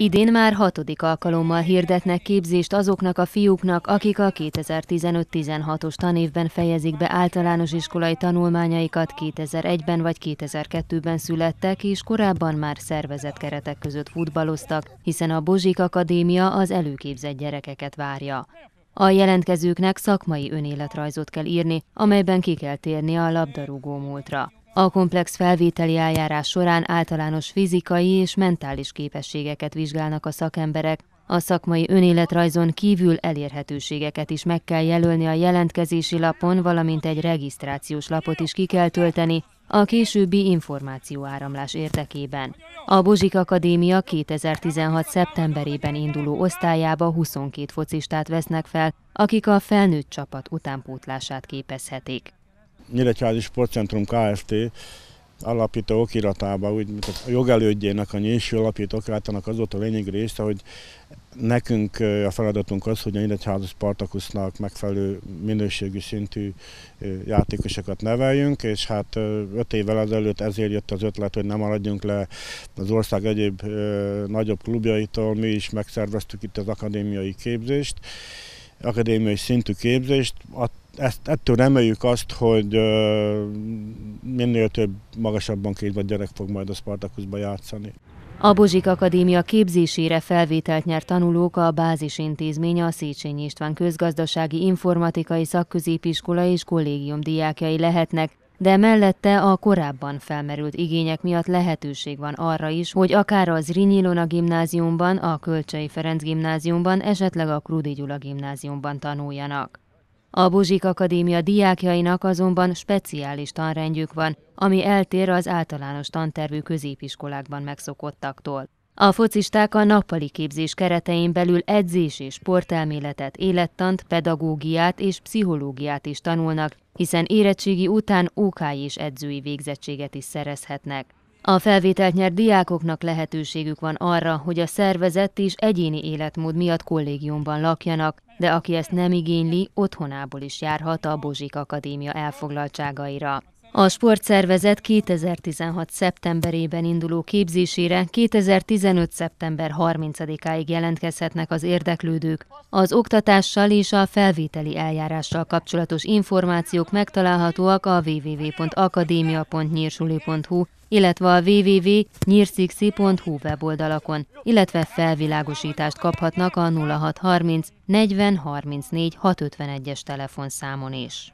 Idén már hatodik alkalommal hirdetnek képzést azoknak a fiúknak, akik a 2015-16-os tanévben fejezik be általános iskolai tanulmányaikat, 2001-ben vagy 2002-ben születtek, és korábban már szervezett keretek között futballoztak, hiszen a Bozsik Akadémia az előképzett gyerekeket várja. A jelentkezőknek szakmai önéletrajzot kell írni, amelyben ki kell térni a labdarúgó múltra. A komplex felvételi eljárás során általános fizikai és mentális képességeket vizsgálnak a szakemberek, a szakmai önéletrajzon kívül elérhetőségeket is meg kell jelölni a jelentkezési lapon, valamint egy regisztrációs lapot is ki kell tölteni a későbbi információáramlás érdekében. A Bozsik Akadémia 2016. szeptemberében induló osztályába 22 focistát vesznek fel, akik a felnőtt csapat utánpótlását képezhetik. Nyíregyházi Sportcentrum Kft. alapító okiratába, úgy, mint a jogelődjének, a nyésű alapító okiratának az volt a lényeg része, hogy nekünk a feladatunk az, hogy a Nyíregyházi Spartakusznak megfelelő minőségű szintű játékosokat neveljünk, és hát öt évvel ezelőtt ezért jött az ötlet, hogy nem maradjunk le az ország egyéb nagyobb klubjaitól, mi is megszerveztük itt az akadémiai képzést, akadémiai szintű képzést, ezt, ettől reméljük azt, hogy minél több magasabban képzett gyerek fog majd a Spartakuszba játszani. A Bozsik Akadémia képzésére felvételt nyert tanulók a Bázis Intézménye a Széchenyi István Közgazdasági Informatikai Szakközépiskola és Kollégium diákjai lehetnek, de mellette a korábban felmerült igények miatt lehetőség van arra is, hogy akár az Rinyilona gimnáziumban, a Kölcsei Ferenc gimnáziumban, esetleg a Krudi Gyula gimnáziumban tanuljanak. A Buzsik Akadémia diákjainak azonban speciális tanrendjük van, ami eltér az általános tantervű középiskolákban megszokottaktól. A focisták a nappali képzés keretein belül edzés és sportelméletet, élettant, pedagógiát és pszichológiát is tanulnak, hiszen érettségi után OK és edzői végzettséget is szerezhetnek. A felvételt nyert diákoknak lehetőségük van arra, hogy a szervezett és egyéni életmód miatt kollégiumban lakjanak, de aki ezt nem igényli, otthonából is járhat a Bozsik Akadémia elfoglaltságaira. A sportszervezet 2016. szeptemberében induló képzésére 2015. szeptember 30-áig jelentkezhetnek az érdeklődők. Az oktatással és a felvételi eljárással kapcsolatos információk megtalálhatóak a www.akadémia.nyírsuli.hu, illetve a www.nyírszixi.hu weboldalakon, illetve felvilágosítást kaphatnak a 0630 40 34 651-es telefonszámon is.